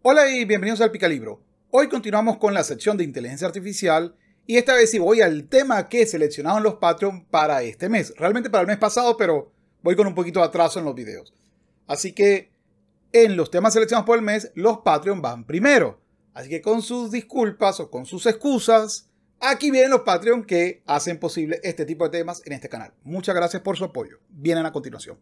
Hola y bienvenidos al Picalibro. Hoy continuamos con la sección de inteligencia artificial y esta vez sí voy al tema que seleccionaron los Patreon para este mes. Realmente para el mes pasado, pero voy con un poquito de atraso en los videos. Así que en los temas seleccionados por el mes, los Patreon van primero. Así que con sus disculpas o con sus excusas, aquí vienen los Patreon que hacen posible este tipo de temas en este canal. Muchas gracias por su apoyo. Vienen a continuación.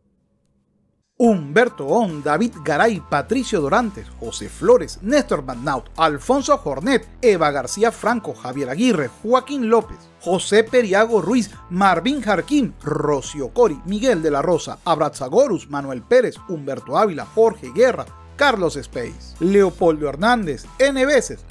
Humberto On, David Garay, Patricio Dorantes, José Flores, Néstor Badnaut, Alfonso Jornet, Eva García Franco, Javier Aguirre, Joaquín López, José Periago Ruiz, Marvin Jarquín, Rocio Cori, Miguel de la Rosa, Abrazagorus, Manuel Pérez, Humberto Ávila, Jorge Guerra, Carlos Space, Leopoldo Hernández, N.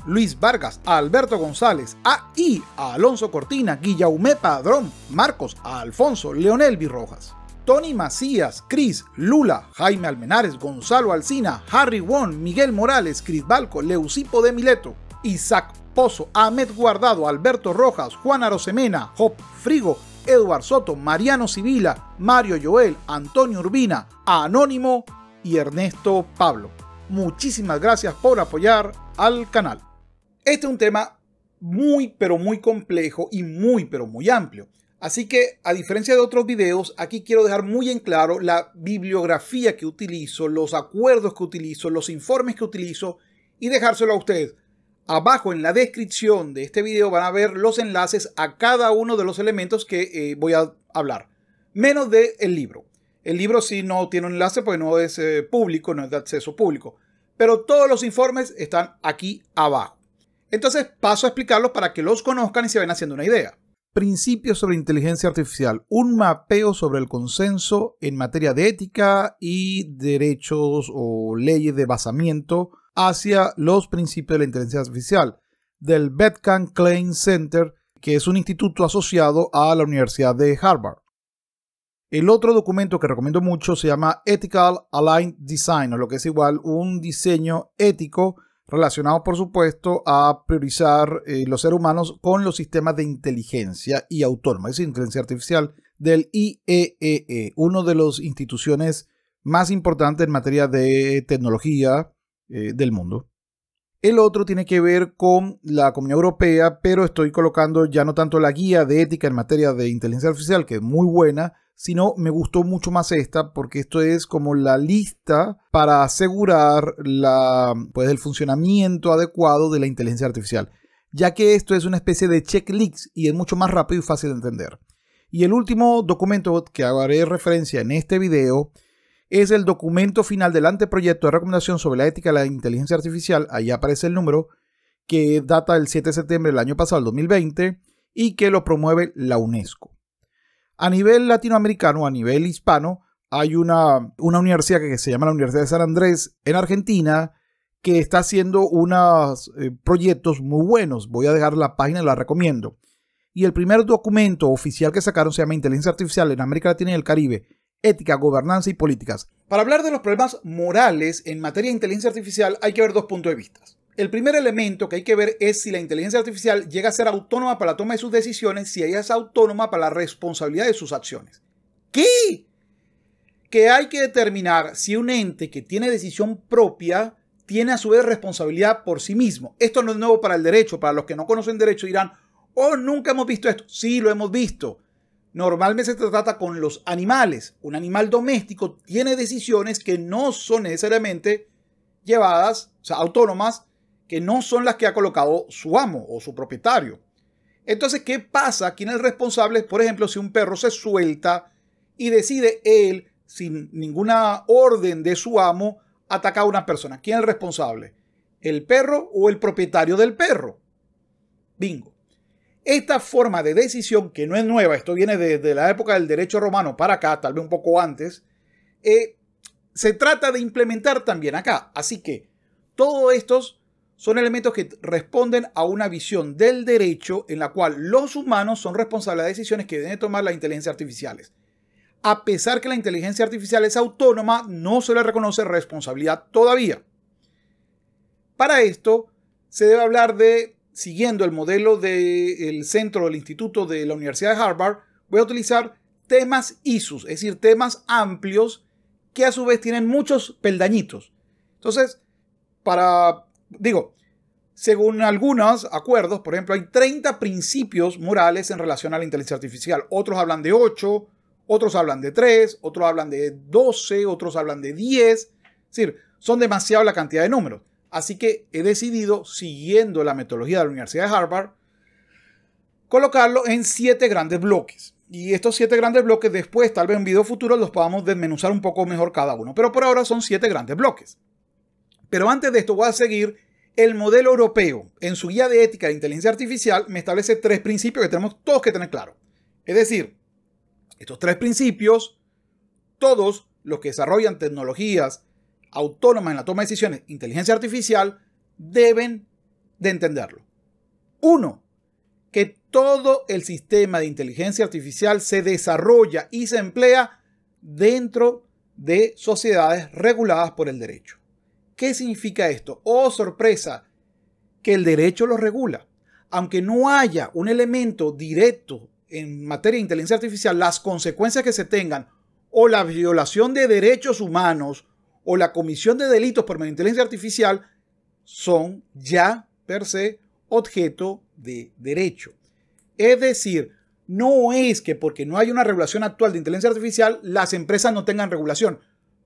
Luis Vargas, Alberto González, AI, Alonso Cortina, Guillaume Padrón, Marcos, Alfonso, Leonel Virrojas. Tony Macías, Cris, Lula, Jaime Almenares, Gonzalo Alcina, Harry Won, Miguel Morales, Cris Balco, Leucipo de Mileto, Isaac Pozo, Ahmed Guardado, Alberto Rojas, Juan Arosemena, Job Frigo, Eduard Soto, Mariano Sibila, Mario Joel, Antonio Urbina, Anónimo y Ernesto Pablo. Muchísimas gracias por apoyar al canal. Este es un tema muy pero muy complejo y muy pero muy amplio. Así que, a diferencia de otros videos, aquí quiero dejar muy en claro la bibliografía que utilizo, los acuerdos que utilizo, los informes que utilizo y dejárselo a usted. Abajo en la descripción de este video van a ver los enlaces a cada uno de los elementos que eh, voy a hablar, menos del el libro. El libro sí no tiene un enlace porque no es eh, público, no es de acceso público, pero todos los informes están aquí abajo. Entonces paso a explicarlos para que los conozcan y se vayan haciendo una idea. Principios sobre inteligencia artificial, un mapeo sobre el consenso en materia de ética y derechos o leyes de basamiento hacia los principios de la inteligencia artificial del Betkan Klein Center, que es un instituto asociado a la Universidad de Harvard. El otro documento que recomiendo mucho se llama Ethical Aligned Design, o lo que es igual un diseño ético relacionado por supuesto a priorizar eh, los seres humanos con los sistemas de inteligencia y autónoma, es decir, inteligencia artificial del IEEE, e e, uno de las instituciones más importantes en materia de tecnología eh, del mundo. El otro tiene que ver con la Comunidad Europea, pero estoy colocando ya no tanto la guía de ética en materia de inteligencia artificial, que es muy buena, sino me gustó mucho más esta porque esto es como la lista para asegurar la, pues, el funcionamiento adecuado de la inteligencia artificial, ya que esto es una especie de checklist y es mucho más rápido y fácil de entender. Y el último documento que haré referencia en este video es el documento final del anteproyecto de recomendación sobre la ética de la inteligencia artificial, ahí aparece el número, que data del 7 de septiembre del año pasado, 2020, y que lo promueve la UNESCO. A nivel latinoamericano, a nivel hispano, hay una, una universidad que se llama la Universidad de San Andrés en Argentina que está haciendo unos eh, proyectos muy buenos. Voy a dejar la página, y la recomiendo. Y el primer documento oficial que sacaron se llama Inteligencia Artificial en América Latina y el Caribe, Ética, Gobernanza y Políticas. Para hablar de los problemas morales en materia de inteligencia artificial hay que ver dos puntos de vista. El primer elemento que hay que ver es si la inteligencia artificial llega a ser autónoma para la toma de sus decisiones, si ella es autónoma para la responsabilidad de sus acciones. ¿Qué? Que hay que determinar si un ente que tiene decisión propia tiene a su vez responsabilidad por sí mismo. Esto no es nuevo para el derecho. Para los que no conocen derecho dirán, oh, nunca hemos visto esto. Sí, lo hemos visto. Normalmente se trata con los animales. Un animal doméstico tiene decisiones que no son necesariamente llevadas, o sea, autónomas, que no son las que ha colocado su amo o su propietario. Entonces, ¿qué pasa? ¿Quién es responsable? Por ejemplo, si un perro se suelta y decide él, sin ninguna orden de su amo, atacar a una persona. ¿Quién es el responsable? ¿El perro o el propietario del perro? Bingo. Esta forma de decisión, que no es nueva, esto viene desde la época del derecho romano para acá, tal vez un poco antes, eh, se trata de implementar también acá. Así que todos estos son elementos que responden a una visión del derecho en la cual los humanos son responsables de decisiones que deben tomar las inteligencias artificiales. A pesar que la inteligencia artificial es autónoma, no se le reconoce responsabilidad todavía. Para esto, se debe hablar de, siguiendo el modelo del centro del instituto de la Universidad de Harvard, voy a utilizar temas ISUS, es decir, temas amplios que a su vez tienen muchos peldañitos. Entonces, para Digo, según algunos acuerdos, por ejemplo, hay 30 principios morales en relación a la inteligencia artificial. Otros hablan de 8, otros hablan de 3, otros hablan de 12, otros hablan de 10. Es decir, son demasiado la cantidad de números. Así que he decidido, siguiendo la metodología de la Universidad de Harvard, colocarlo en 7 grandes bloques. Y estos 7 grandes bloques después, tal vez en video futuro, los podamos desmenuzar un poco mejor cada uno. Pero por ahora son siete grandes bloques. Pero antes de esto voy a seguir el modelo europeo. En su guía de ética de inteligencia artificial me establece tres principios que tenemos todos que tener claro. Es decir, estos tres principios, todos los que desarrollan tecnologías autónomas en la toma de decisiones, inteligencia artificial, deben de entenderlo. Uno, que todo el sistema de inteligencia artificial se desarrolla y se emplea dentro de sociedades reguladas por el derecho. ¿Qué significa esto? Oh, sorpresa, que el derecho lo regula. Aunque no haya un elemento directo en materia de inteligencia artificial, las consecuencias que se tengan o la violación de derechos humanos o la comisión de delitos por medio de inteligencia artificial son ya per se objeto de derecho. Es decir, no es que porque no hay una regulación actual de inteligencia artificial, las empresas no tengan regulación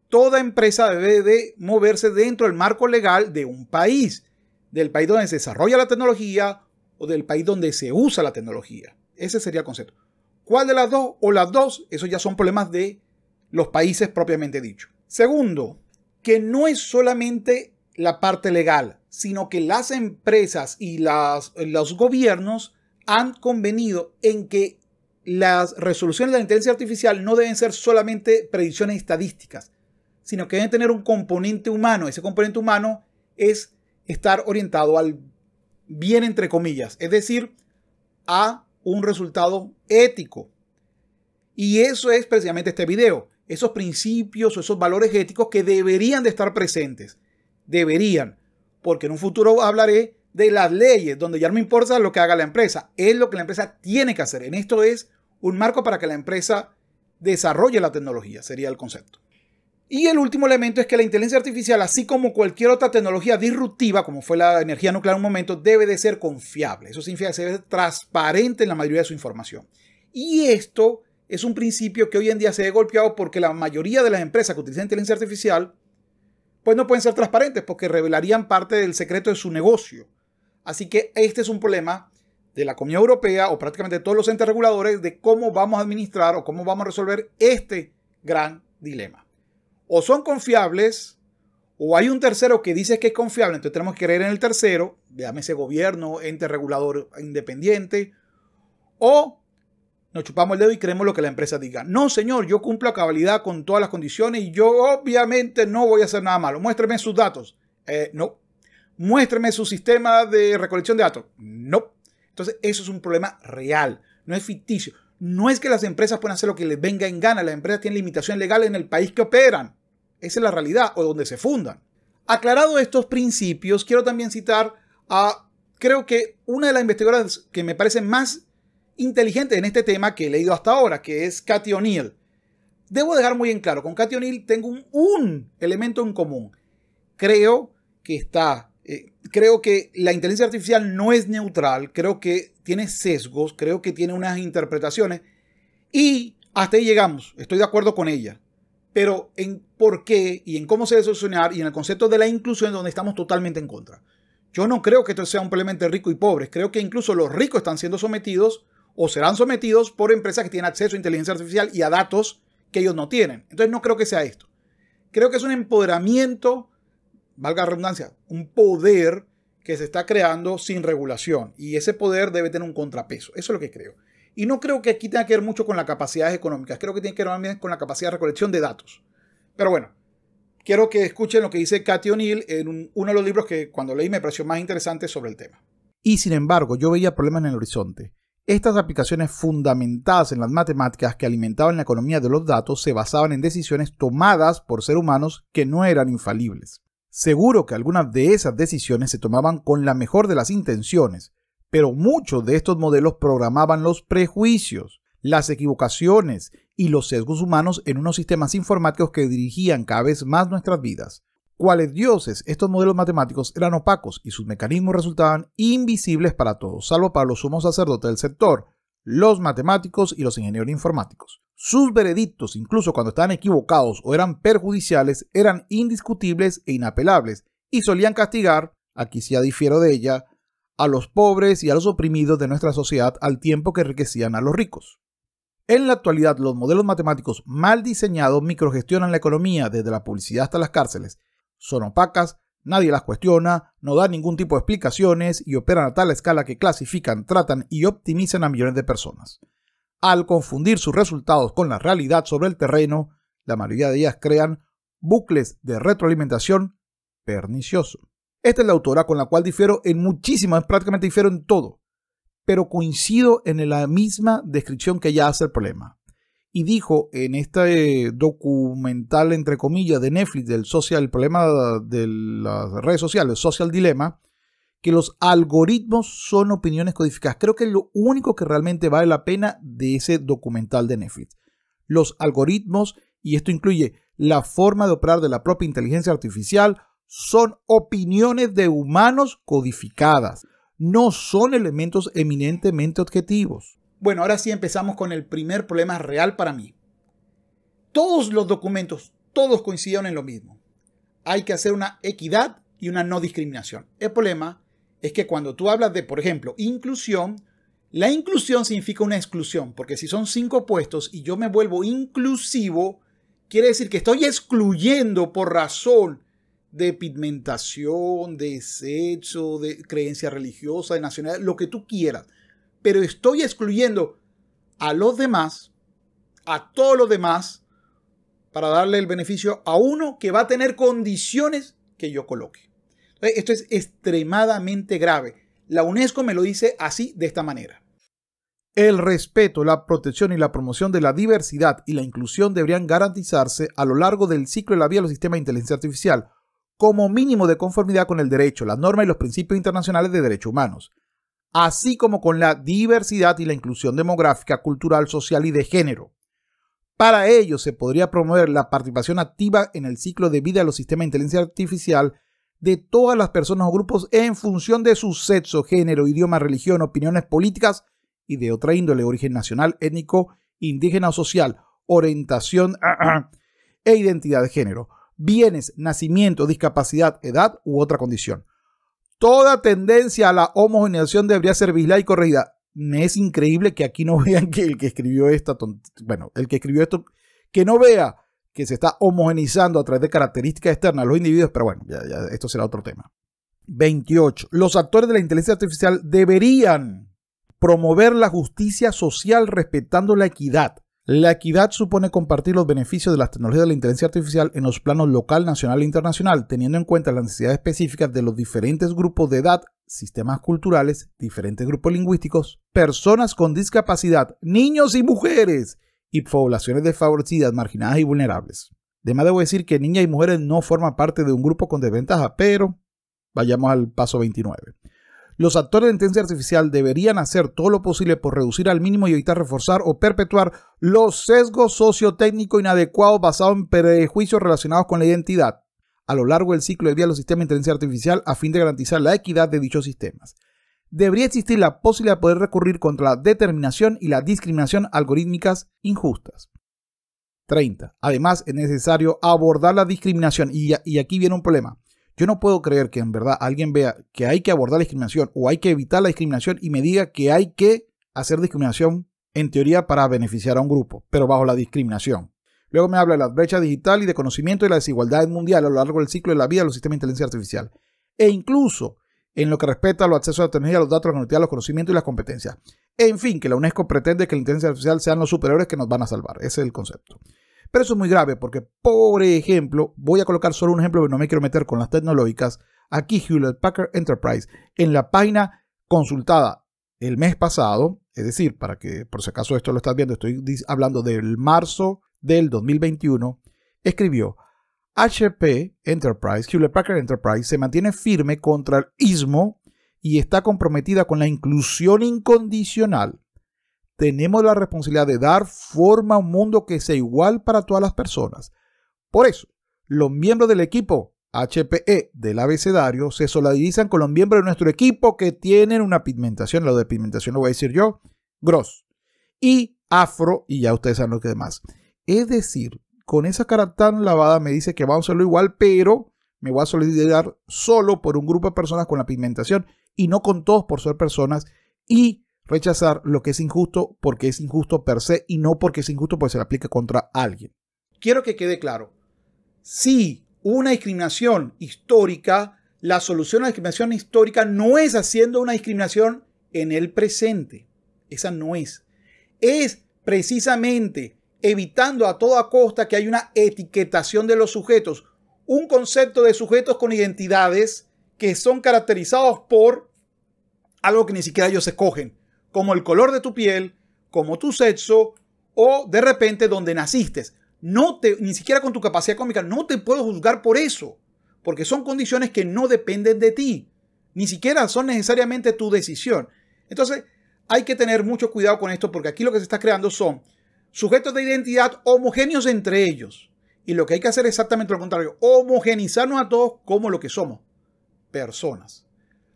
toda empresa debe de moverse dentro del marco legal de un país, del país donde se desarrolla la tecnología o del país donde se usa la tecnología. Ese sería el concepto. ¿Cuál de las dos o las dos? Eso ya son problemas de los países propiamente dicho. Segundo, que no es solamente la parte legal, sino que las empresas y los gobiernos han convenido en que las resoluciones de la inteligencia artificial no deben ser solamente predicciones estadísticas, sino que debe tener un componente humano. Ese componente humano es estar orientado al bien, entre comillas, es decir, a un resultado ético. Y eso es precisamente este video, esos principios o esos valores éticos que deberían de estar presentes. Deberían, porque en un futuro hablaré de las leyes, donde ya no me importa lo que haga la empresa, es lo que la empresa tiene que hacer. En esto es un marco para que la empresa desarrolle la tecnología, sería el concepto. Y el último elemento es que la inteligencia artificial, así como cualquier otra tecnología disruptiva, como fue la energía nuclear en un momento, debe de ser confiable. Eso significa que ser transparente en la mayoría de su información. Y esto es un principio que hoy en día se ve golpeado porque la mayoría de las empresas que utilizan inteligencia artificial, pues no pueden ser transparentes porque revelarían parte del secreto de su negocio. Así que este es un problema de la Comunidad Europea o prácticamente de todos los entes reguladores de cómo vamos a administrar o cómo vamos a resolver este gran dilema o son confiables o hay un tercero que dice que es confiable, entonces tenemos que creer en el tercero, ese gobierno, ente regulador independiente, o nos chupamos el dedo y creemos lo que la empresa diga. No, señor, yo cumplo a cabalidad con todas las condiciones y yo obviamente no voy a hacer nada malo. Muéstreme sus datos. Eh, no. Muéstreme su sistema de recolección de datos. No. Entonces, eso es un problema real, no es ficticio. No es que las empresas puedan hacer lo que les venga en gana, las empresas tienen limitación legal en el país que operan. Esa es la realidad o donde se fundan. Aclarado estos principios, quiero también citar a, creo que una de las investigadoras que me parece más inteligente en este tema que he leído hasta ahora, que es Cathy O'Neill. Debo dejar muy en claro, con Cathy O'Neill tengo un, elemento en común. Creo que está, eh, creo que la inteligencia artificial no es neutral, creo que tiene sesgos, creo que tiene unas interpretaciones y hasta ahí llegamos, estoy de acuerdo con ella pero en por qué y en cómo se debe solucionar y en el concepto de la inclusión donde estamos totalmente en contra. Yo no creo que esto sea un problema entre ricos y pobres, creo que incluso los ricos están siendo sometidos o serán sometidos por empresas que tienen acceso a inteligencia artificial y a datos que ellos no tienen. Entonces no creo que sea esto. Creo que es un empoderamiento, valga la redundancia, un poder que se está creando sin regulación y ese poder debe tener un contrapeso. Eso es lo que creo. Y no creo que aquí tenga que ver mucho con las capacidades económicas, creo que tiene que ver más con la capacidad de recolección de datos. Pero bueno, quiero que escuchen lo que dice Cathy O'Neill en uno de los libros que cuando leí me pareció más interesante sobre el tema. Y sin embargo, yo veía problemas en el horizonte. Estas aplicaciones fundamentadas en las matemáticas que alimentaban la economía de los datos se basaban en decisiones tomadas por seres humanos que no eran infalibles. Seguro que algunas de esas decisiones se tomaban con la mejor de las intenciones, pero muchos de estos modelos programaban los prejuicios, las equivocaciones y los sesgos humanos en unos sistemas informáticos que dirigían cada vez más nuestras vidas. ¿Cuáles dioses, estos modelos matemáticos eran opacos y sus mecanismos resultaban invisibles para todos, salvo para los sumos sacerdotes del sector, los matemáticos y los ingenieros informáticos. Sus veredictos, incluso cuando estaban equivocados o eran perjudiciales, eran indiscutibles e inapelables y solían castigar, aquí sí ya de ella, a los pobres y a los oprimidos de nuestra sociedad al tiempo que enriquecían a los ricos. En la actualidad, los modelos matemáticos mal diseñados microgestionan la economía desde la publicidad hasta las cárceles. Son opacas, nadie las cuestiona, no dan ningún tipo de explicaciones y operan a tal escala que clasifican, tratan y optimizan a millones de personas. Al confundir sus resultados con la realidad sobre el terreno, la mayoría de ellas crean bucles de retroalimentación pernicioso. Esta es la autora con la cual difiero en muchísimas, prácticamente difiero en todo, pero coincido en la misma descripción que ella hace el problema. Y dijo en este eh, documental, entre comillas, de Netflix, del social, el problema de las redes sociales, Social Dilema, que los algoritmos son opiniones codificadas. Creo que es lo único que realmente vale la pena de ese documental de Netflix. Los algoritmos, y esto incluye la forma de operar de la propia inteligencia artificial, son opiniones de humanos codificadas, no son elementos eminentemente objetivos. Bueno, ahora sí empezamos con el primer problema real para mí. Todos los documentos, todos coinciden en lo mismo. Hay que hacer una equidad y una no discriminación. El problema es que cuando tú hablas de, por ejemplo, inclusión, la inclusión significa una exclusión, porque si son cinco puestos y yo me vuelvo inclusivo, quiere decir que estoy excluyendo por razón de pigmentación, de sexo, de creencia religiosa, de nacionalidad, lo que tú quieras. Pero estoy excluyendo a los demás, a todos los demás, para darle el beneficio a uno que va a tener condiciones que yo coloque. esto es extremadamente grave. La UNESCO me lo dice así, de esta manera. El respeto, la protección y la promoción de la diversidad y la inclusión deberían garantizarse a lo largo del ciclo de la vida de los sistemas de inteligencia artificial como mínimo de conformidad con el derecho, las normas y los principios internacionales de derechos humanos, así como con la diversidad y la inclusión demográfica, cultural, social y de género. Para ello se podría promover la participación activa en el ciclo de vida de los sistemas de inteligencia artificial de todas las personas o grupos en función de su sexo, género, idioma, religión, opiniones políticas y de otra índole, origen nacional, étnico, indígena o social, orientación e identidad de género, bienes, nacimiento, discapacidad, edad u otra condición. Toda tendencia a la homogeneización debería ser vigilada y corregida. Me es increíble que aquí no vean que el que escribió esta, bueno, el que escribió esto, que no vea que se está homogenizando a través de características externas a los individuos, pero bueno, ya, ya, esto será otro tema. 28. Los actores de la inteligencia artificial deberían promover la justicia social respetando la equidad, la equidad supone compartir los beneficios de las tecnologías de la inteligencia artificial en los planos local, nacional e internacional, teniendo en cuenta las necesidades específicas de los diferentes grupos de edad, sistemas culturales, diferentes grupos lingüísticos, personas con discapacidad, niños y mujeres, y poblaciones desfavorecidas, marginadas y vulnerables. Además, debo decir que niñas y mujeres no forman parte de un grupo con desventaja, pero vayamos al paso 29. Los actores de inteligencia artificial deberían hacer todo lo posible por reducir al mínimo y evitar reforzar o perpetuar los sesgos sociotécnicos inadecuados basados en prejuicios relacionados con la identidad a lo largo del ciclo de vida de los sistemas de inteligencia artificial a fin de garantizar la equidad de dichos sistemas. Debería existir la posibilidad de poder recurrir contra la determinación y la discriminación algorítmicas injustas. 30. Además, es necesario abordar la discriminación y, y aquí viene un problema yo no puedo creer que en verdad alguien vea que hay que abordar la discriminación o hay que evitar la discriminación y me diga que hay que hacer discriminación en teoría para beneficiar a un grupo, pero bajo la discriminación. Luego me habla de la brecha digital y de conocimiento y la desigualdad mundial a lo largo del ciclo de la vida de los sistemas de inteligencia artificial. E incluso en lo que respecta a los accesos a la tecnología, los datos, a la conectividad, los conocimientos y las competencias. En fin, que la UNESCO pretende que la inteligencia artificial sean los superiores que nos van a salvar. Ese es el concepto. Pero eso es muy grave porque, por ejemplo, voy a colocar solo un ejemplo, pero no me quiero meter con las tecnológicas. Aquí Hewlett Packard Enterprise, en la página consultada el mes pasado, es decir, para que por si acaso esto lo estás viendo, estoy hablando del marzo del 2021, escribió HP Enterprise, Hewlett Packard Enterprise, se mantiene firme contra el ismo y está comprometida con la inclusión incondicional tenemos la responsabilidad de dar forma a un mundo que sea igual para todas las personas. Por eso, los miembros del equipo HPE del abecedario se solidarizan con los miembros de nuestro equipo que tienen una pigmentación, lo de pigmentación lo voy a decir yo, gross, y afro, y ya ustedes saben lo que demás. Es decir, con esa cara tan lavada me dice que vamos a hacerlo igual, pero me voy a solidarizar solo por un grupo de personas con la pigmentación y no con todos por ser personas y rechazar lo que es injusto porque es injusto per se y no porque es injusto porque se le aplica contra alguien. Quiero que quede claro, si una discriminación histórica, la solución a la discriminación histórica no es haciendo una discriminación en el presente, esa no es. Es precisamente evitando a toda costa que haya una etiquetación de los sujetos, un concepto de sujetos con identidades que son caracterizados por algo que ni siquiera ellos escogen, como el color de tu piel, como tu sexo o de repente donde naciste. No te, ni siquiera con tu capacidad cómica no te puedo juzgar por eso, porque son condiciones que no dependen de ti, ni siquiera son necesariamente tu decisión. Entonces, hay que tener mucho cuidado con esto, porque aquí lo que se está creando son sujetos de identidad homogéneos entre ellos. Y lo que hay que hacer es exactamente lo contrario, homogenizarnos a todos como lo que somos, personas.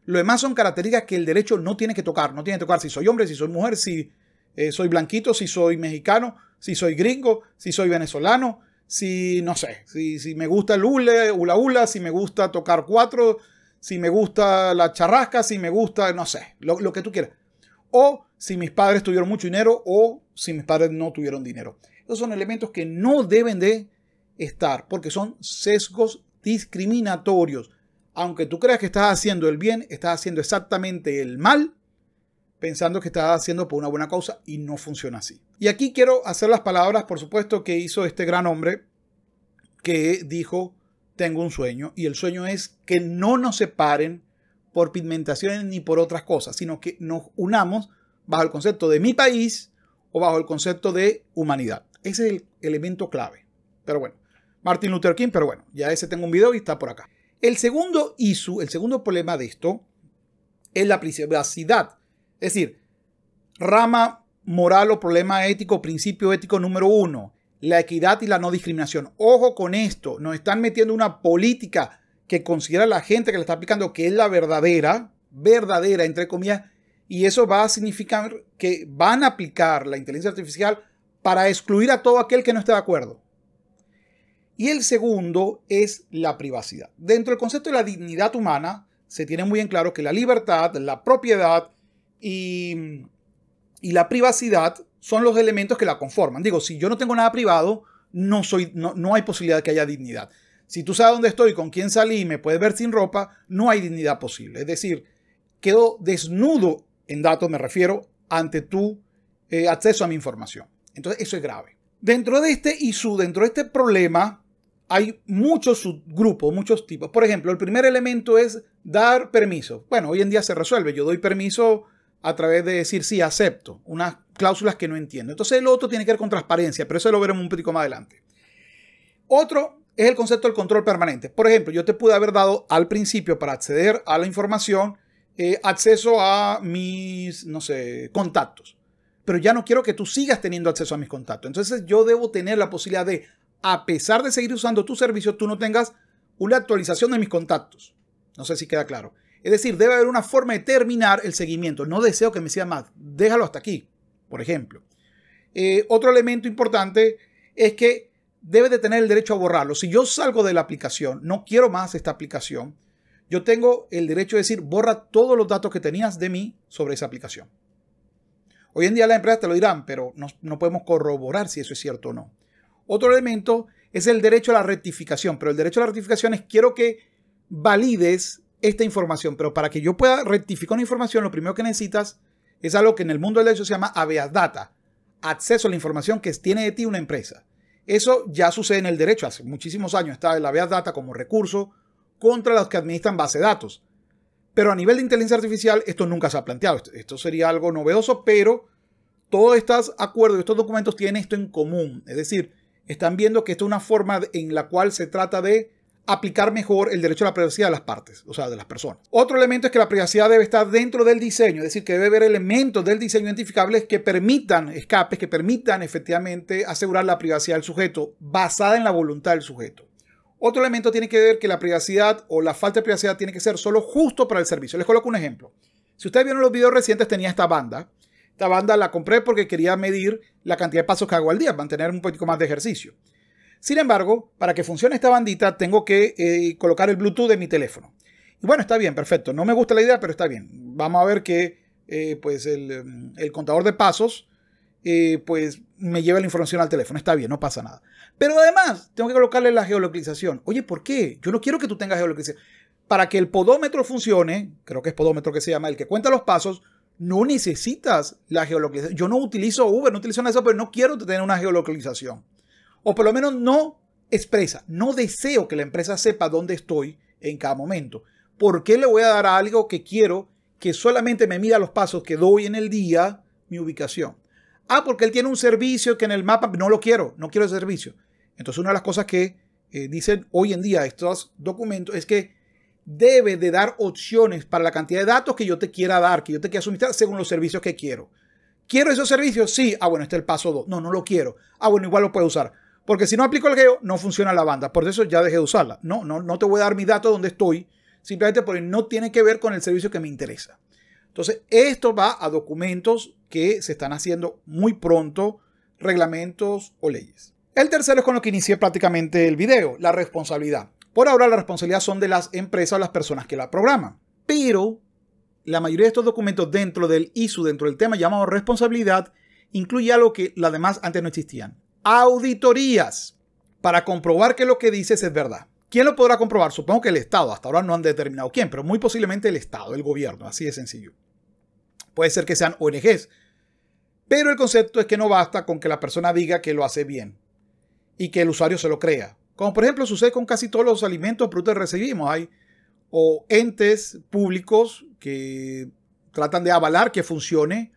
Lo demás son características que el derecho no tiene que tocar. No tiene que tocar si soy hombre, si soy mujer, si eh, soy blanquito, si soy mexicano, si soy gringo, si soy venezolano, si no sé, si, me gusta el hula hula, si me gusta tocar cuatro, si me gusta la charrasca, si me gusta, no sé, lo, lo que tú quieras. O si mis padres tuvieron mucho dinero o si mis padres no tuvieron dinero. Esos son elementos que no deben de estar porque son sesgos discriminatorios aunque tú creas que estás haciendo el bien, estás haciendo exactamente el mal, pensando que estás haciendo por una buena causa y no funciona así. Y aquí quiero hacer las palabras, por supuesto, que hizo este gran hombre que dijo, tengo un sueño, y el sueño es que no nos separen por pigmentaciones ni por otras cosas, sino que nos unamos bajo el concepto de mi país o bajo el concepto de humanidad. Ese es el elemento clave. Pero bueno, Martin Luther King, pero bueno, ya ese tengo un video y está por acá. El segundo su el segundo problema de esto, es la privacidad. Es decir, rama moral o problema ético, principio ético número uno, la equidad y la no discriminación. Ojo con esto, nos están metiendo una política que considera la gente que la está aplicando que es la verdadera, verdadera, entre comillas, y eso va a significar que van a aplicar la inteligencia artificial para excluir a todo aquel que no esté de acuerdo. Y el segundo es la privacidad. Dentro del concepto de la dignidad humana, se tiene muy en claro que la libertad, la propiedad y, y la privacidad son los elementos que la conforman. Digo, si yo no tengo nada privado, no, soy, no, hay posibilidad de que haya dignidad. Si tú sabes dónde estoy, con quién salí y me puedes ver sin ropa, no hay dignidad posible. Es decir, quedo desnudo en datos, me refiero, ante tu eh, acceso a mi información. Entonces, eso es grave. Dentro de este ISU, dentro de este problema, hay muchos subgrupos, muchos tipos. Por ejemplo, el primer elemento es dar permiso. Bueno, hoy en día se resuelve. Yo doy permiso a través de decir sí, acepto. Unas cláusulas que no entiendo. Entonces el otro tiene que ver con transparencia, pero eso lo veremos un poquito más adelante. Otro es el concepto del control permanente. Por ejemplo, yo te pude haber dado al principio para acceder a la información eh, acceso a mis, no sé, contactos. Pero ya no quiero que tú sigas teniendo acceso a mis contactos. Entonces yo debo tener la posibilidad de a pesar de seguir usando tu servicio, tú no tengas una actualización de mis contactos. No sé si queda claro. Es decir, debe haber una forma de terminar el seguimiento. No deseo que me sea más. Déjalo hasta aquí, por ejemplo. Eh, otro elemento importante es que debe de tener el derecho a borrarlo. Si yo salgo de la aplicación, no quiero más esta aplicación, yo tengo el derecho de decir, borra todos los datos que tenías de mí sobre esa aplicación. Hoy en día las empresas te lo dirán, pero no podemos corroborar si eso es cierto o no. Otro elemento es el derecho a la rectificación, pero el derecho a la rectificación es quiero que valides esta información, pero para que yo pueda rectificar una información, lo primero que necesitas es algo que en el mundo del derecho se llama habeas data, acceso a la información que tiene de ti una empresa. Eso ya sucede en el derecho, hace muchísimos años está el habeas data como recurso contra los que administran base de datos. Pero a nivel de inteligencia artificial esto nunca se ha planteado, esto sería algo novedoso, pero todos estos acuerdos y estos documentos tienen esto en común, es decir, están viendo que esto es una forma en la cual se trata de aplicar mejor el derecho a la privacidad de las partes, o sea, de las personas. Otro elemento es que la privacidad debe estar dentro del diseño, es decir, que debe haber elementos del diseño identificables que permitan escapes, que permitan efectivamente asegurar la privacidad del sujeto basada en la voluntad del sujeto. Otro elemento tiene que ver que la privacidad o la falta de privacidad tiene que ser solo justo para el servicio. Les coloco un ejemplo. Si ustedes vieron los videos recientes, tenía esta banda. Esta banda la compré porque quería medir la cantidad de pasos que hago al día, mantener un poquito más de ejercicio. Sin embargo, para que funcione esta bandita, tengo que eh, colocar el Bluetooth de mi teléfono. Y bueno, está bien, perfecto. No me gusta la idea, pero está bien. Vamos a ver que eh, pues el, contador de pasos eh, pues me lleva la información al teléfono. Está bien, no pasa nada. Pero además, tengo que colocarle la geolocalización. Oye, ¿por qué? Yo no quiero que tú tengas geolocalización. Para que el podómetro funcione, creo que es podómetro que se llama, el que cuenta los pasos, no necesitas la geolocalización. Yo no utilizo Uber, no utilizo nada de eso, pero no quiero tener una geolocalización. O por lo menos no expresa, no deseo que la empresa sepa dónde estoy en cada momento. ¿Por qué le voy a dar algo que quiero que solamente me mida los pasos que doy en el día mi ubicación? Ah, porque él tiene un servicio que en el mapa no lo quiero, no quiero ese servicio. Entonces una de las cosas que eh, dicen hoy en día estos documentos es que debe de dar opciones para la cantidad de datos que yo te quiera dar, que yo te quiera suministrar según los servicios que quiero. ¿Quiero esos servicios? Sí. Ah, bueno, este es el paso 2. No, no lo quiero. Ah, bueno, igual lo puedo usar. Porque si no aplico el geo, no funciona la banda. Por eso ya dejé de usarla. No, no, no te voy a dar mi dato donde estoy. Simplemente porque no tiene que ver con el servicio que me interesa. Entonces, esto va a documentos que se están haciendo muy pronto, reglamentos o leyes. El tercero es con lo que inicié prácticamente el video, la responsabilidad. Por ahora la responsabilidad son de las empresas o las personas que la programan. Pero la mayoría de estos documentos dentro del ISU, dentro del tema llamado responsabilidad, incluye algo que las demás antes no existían. Auditorías para comprobar que lo que dices es verdad. ¿Quién lo podrá comprobar? Supongo que el Estado. Hasta ahora no han determinado quién, pero muy posiblemente el Estado, el gobierno. Así de sencillo. Puede ser que sean ONGs. Pero el concepto es que no basta con que la persona diga que lo hace bien y que el usuario se lo crea como por ejemplo sucede con casi todos los alimentos, productos que recibimos. Hay o entes públicos que tratan de avalar que funcione,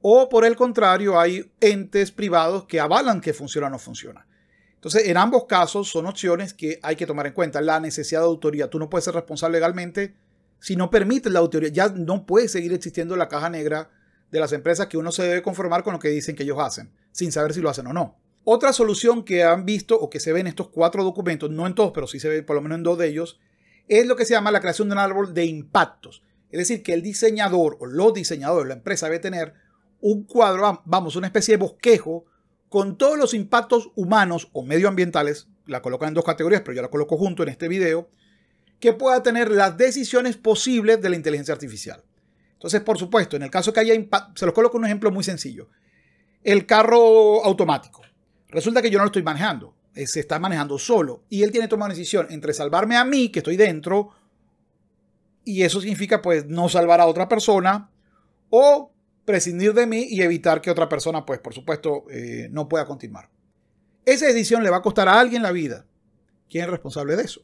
o por el contrario, hay entes privados que avalan que funciona o no funciona. Entonces, en ambos casos son opciones que hay que tomar en cuenta. La necesidad de autoría. Tú no puedes ser responsable legalmente si no permites la autoría. Ya no puede seguir existiendo la caja negra de las empresas que uno se debe conformar con lo que dicen que ellos hacen, sin saber si lo hacen o no. Otra solución que han visto o que se ve en estos cuatro documentos, no en todos, pero sí se ve por lo menos en dos de ellos, es lo que se llama la creación de un árbol de impactos. Es decir, que el diseñador o los diseñadores, la empresa debe tener un cuadro, vamos, una especie de bosquejo con todos los impactos humanos o medioambientales, la colocan en dos categorías, pero yo la coloco junto en este video, que pueda tener las decisiones posibles de la inteligencia artificial. Entonces, por supuesto, en el caso que haya impacto, se los coloco un ejemplo muy sencillo. El carro automático. Resulta que yo no lo estoy manejando, eh, se está manejando solo y él tiene que tomar una decisión entre salvarme a mí, que estoy dentro, y eso significa pues no salvar a otra persona o prescindir de mí y evitar que otra persona pues por supuesto eh, no pueda continuar. Esa decisión le va a costar a alguien la vida. ¿Quién es responsable de eso?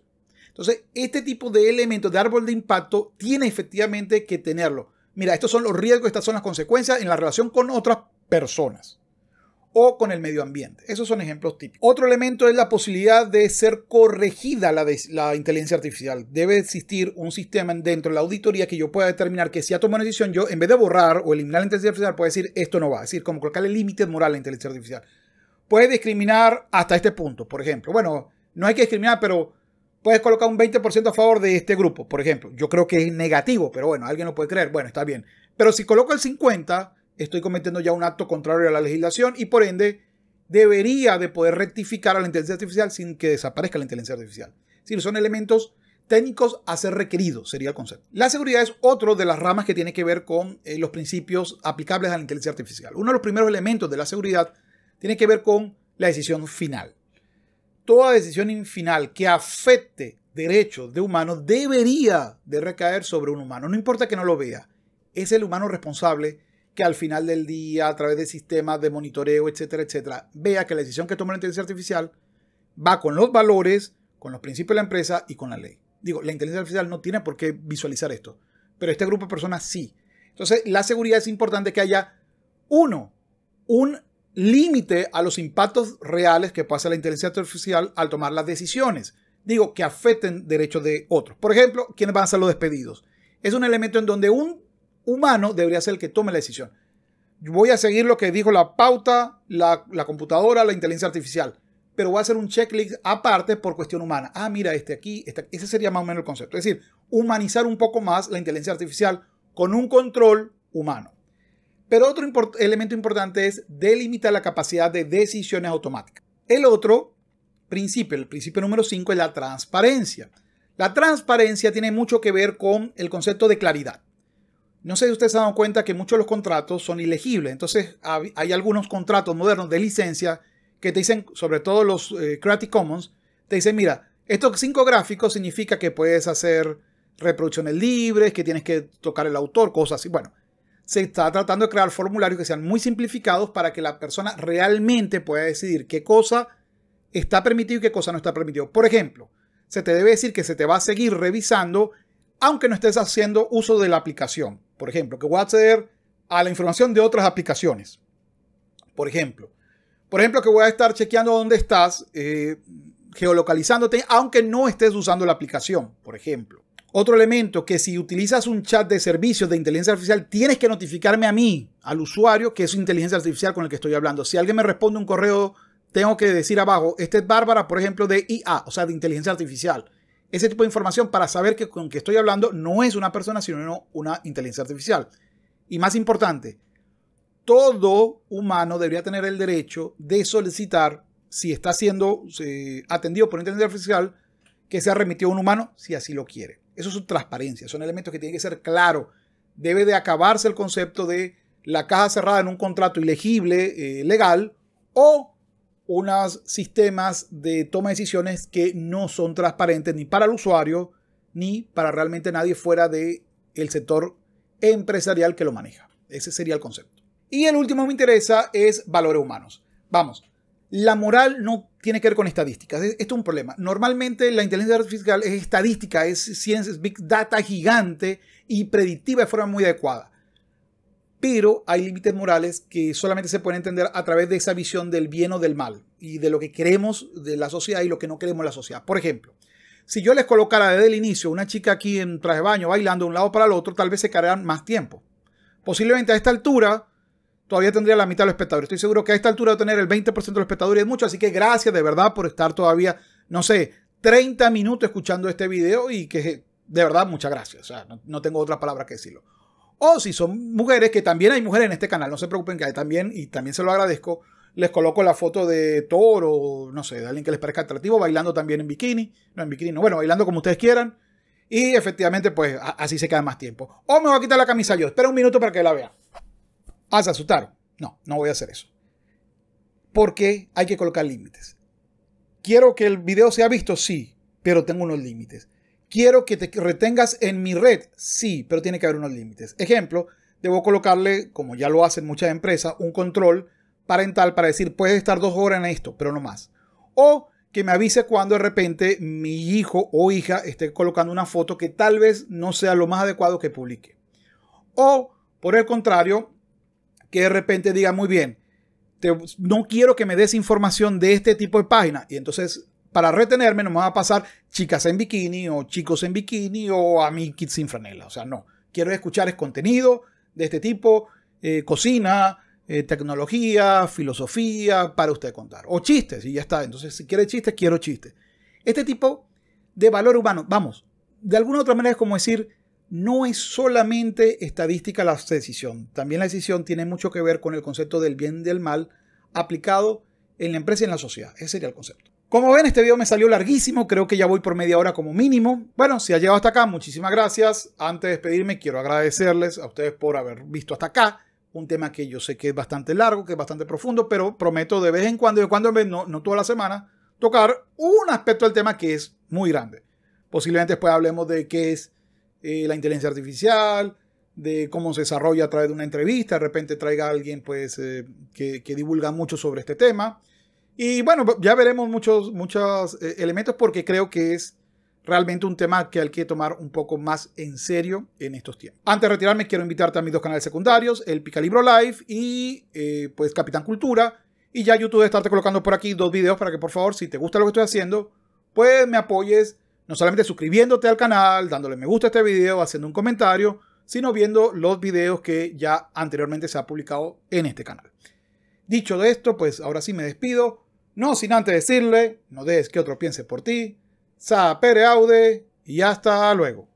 Entonces, este tipo de elementos de árbol de impacto tiene efectivamente que tenerlo. Mira, estos son los riesgos, estas son las consecuencias en la relación con otras personas o con el medio ambiente. Esos son ejemplos típicos. Otro elemento es la posibilidad de ser corregida la, inteligencia artificial. Debe existir un sistema dentro de la auditoría que yo pueda determinar que si ha tomado una decisión, yo en vez de borrar o eliminar la inteligencia artificial, puedo decir esto no va. Es decir, como colocarle límites moral a la inteligencia artificial. Puedes discriminar hasta este punto, por ejemplo. Bueno, no hay que discriminar, pero puedes colocar un 20% a favor de este grupo, por ejemplo. Yo creo que es negativo, pero bueno, alguien lo puede creer. Bueno, está bien. Pero si coloco el 50, estoy cometiendo ya un acto contrario a la legislación y por ende debería de poder rectificar a la inteligencia artificial sin que desaparezca la inteligencia artificial. Si son elementos técnicos a ser requeridos, sería el concepto. La seguridad es otro de las ramas que tiene que ver con eh, los principios aplicables a la inteligencia artificial. Uno de los primeros elementos de la seguridad tiene que ver con la decisión final. Toda decisión final que afecte derechos de humanos debería de recaer sobre un humano, no importa que no lo vea. Es el humano responsable que al final del día, a través de sistemas de monitoreo, etcétera, etcétera, vea que la decisión que toma la inteligencia artificial va con los valores, con los principios de la empresa y con la ley. Digo, la inteligencia artificial no tiene por qué visualizar esto, pero este grupo de personas sí. Entonces, la seguridad es importante que haya, uno, un límite a los impactos reales que pasa la inteligencia artificial al tomar las decisiones. Digo, que afecten derechos de otros. Por ejemplo, quiénes van a ser los despedidos. Es un elemento en donde un humano debería ser el que tome la decisión. voy a seguir lo que dijo la pauta, la, computadora, la inteligencia artificial, pero voy a hacer un checklist aparte por cuestión humana. Ah, mira, este aquí, este, ese sería más o menos el concepto. Es decir, humanizar un poco más la inteligencia artificial con un control humano. Pero otro elemento importante es delimitar la capacidad de decisiones automáticas. El otro principio, el principio número 5 es la transparencia. La transparencia tiene mucho que ver con el concepto de claridad. No sé si ustedes se han dado cuenta que muchos de los contratos son ilegibles. Entonces hay algunos contratos modernos de licencia que te dicen, sobre todo los eh, Creative Commons, te dicen, mira, estos cinco gráficos significa que puedes hacer reproducciones libres, que tienes que tocar el autor, cosas así. Bueno, se está tratando de crear formularios que sean muy simplificados para que la persona realmente pueda decidir qué cosa está permitido y qué cosa no está permitido. Por ejemplo, se te debe decir que se te va a seguir revisando aunque no estés haciendo uso de la aplicación. Por ejemplo, que voy a acceder a la información de otras aplicaciones. Por ejemplo. Por ejemplo, que voy a estar chequeando dónde estás, eh, geolocalizándote, aunque no estés usando la aplicación, por ejemplo. Otro elemento que si utilizas un chat de servicios de inteligencia artificial, tienes que notificarme a mí, al usuario, que es inteligencia artificial con el que estoy hablando. Si alguien me responde un correo, tengo que decir abajo, este es Bárbara, por ejemplo, de IA, o sea, de inteligencia artificial ese tipo de información para saber que con que estoy hablando no es una persona, sino una inteligencia artificial. Y más importante, todo humano debería tener el derecho de solicitar, si está siendo eh, atendido por una inteligencia artificial, que sea remitido a un humano si así lo quiere. Eso es transparencia, son elementos que tienen que ser claros. Debe de acabarse el concepto de la caja cerrada en un contrato ilegible, eh, legal, o unos sistemas de toma de decisiones que no son transparentes ni para el usuario ni para realmente nadie fuera del el sector empresarial que lo maneja. Ese sería el concepto. Y el último que me interesa es valores humanos. Vamos, la moral no tiene que ver con estadísticas. Esto es un problema. Normalmente la inteligencia artificial es estadística, es ciencia, es big data gigante y predictiva de forma muy adecuada pero hay límites morales que solamente se pueden entender a través de esa visión del bien o del mal y de lo que queremos de la sociedad y lo que no queremos de la sociedad. Por ejemplo, si yo les colocara desde el inicio una chica aquí en traje de baño bailando de un lado para el otro, tal vez se quedaran más tiempo. Posiblemente a esta altura todavía tendría la mitad de los espectadores. Estoy seguro que a esta altura de tener el 20% de los espectadores es mucho, así que gracias de verdad por estar todavía, no sé, 30 minutos escuchando este video y que de verdad muchas gracias. O sea, no tengo otra palabra que decirlo. O si son mujeres, que también hay mujeres en este canal, no se preocupen que hay también, y también se lo agradezco, les coloco la foto de Toro, no sé, de alguien que les parezca atractivo, bailando también en bikini, no en bikini, no, bueno, bailando como ustedes quieran. Y efectivamente, pues así se queda más tiempo. O me voy a quitar la camisa yo, espera un minuto para que la vea. Ah, se asustaron. No, no voy a hacer eso. Porque hay que colocar límites. ¿Quiero que el video sea visto? Sí, pero tengo unos límites quiero que te retengas en mi red. Sí, pero tiene que haber unos límites. Ejemplo, debo colocarle, como ya lo hacen muchas empresas, un control parental para decir, puedes estar dos horas en esto, pero no más. O que me avise cuando de repente mi hijo o hija esté colocando una foto que tal vez no sea lo más adecuado que publique. O, por el contrario, que de repente diga, muy bien, no quiero que me des información de este tipo de página. Y entonces para retenerme no me va a pasar chicas en bikini o chicos en bikini o a mí kids sin franela. O sea, no. Quiero escuchar es contenido de este tipo, eh, cocina, eh, tecnología, filosofía, para usted contar. O chistes, y ya está. Entonces, si quiere chistes, quiero chistes. Este tipo de valor humano, vamos, de alguna otra manera es como decir, no es solamente estadística la decisión. También la decisión tiene mucho que ver con el concepto del bien y del mal aplicado en la empresa y en la sociedad. Ese sería el concepto. Como ven, este video me salió larguísimo, creo que ya voy por media hora como mínimo. Bueno, si ha llegado hasta acá, muchísimas gracias. Antes de despedirme, quiero agradecerles a ustedes por haber visto hasta acá un tema que yo sé que es bastante largo, que es bastante profundo, pero prometo de vez en cuando, de cuando en vez, no, toda la semana, tocar un aspecto del tema que es muy grande. Posiblemente después hablemos de qué es eh, la inteligencia artificial, de cómo se desarrolla a través de una entrevista, de repente traiga a alguien pues, eh, que, que divulga mucho sobre este tema. Y bueno, ya veremos muchos, muchos eh, elementos porque creo que es realmente un tema que hay que tomar un poco más en serio en estos tiempos. Antes de retirarme, quiero invitarte a mis dos canales secundarios, el Picalibro Live y eh, pues Capitán Cultura. Y ya YouTube de estarte colocando por aquí dos videos para que por favor, si te gusta lo que estoy haciendo, pues me apoyes no solamente suscribiéndote al canal, dándole me gusta a este video, haciendo un comentario, sino viendo los videos que ya anteriormente se ha publicado en este canal. Dicho de esto, pues ahora sí me despido. No sin antes decirle, no des que otro piense por ti, pere aude y hasta luego.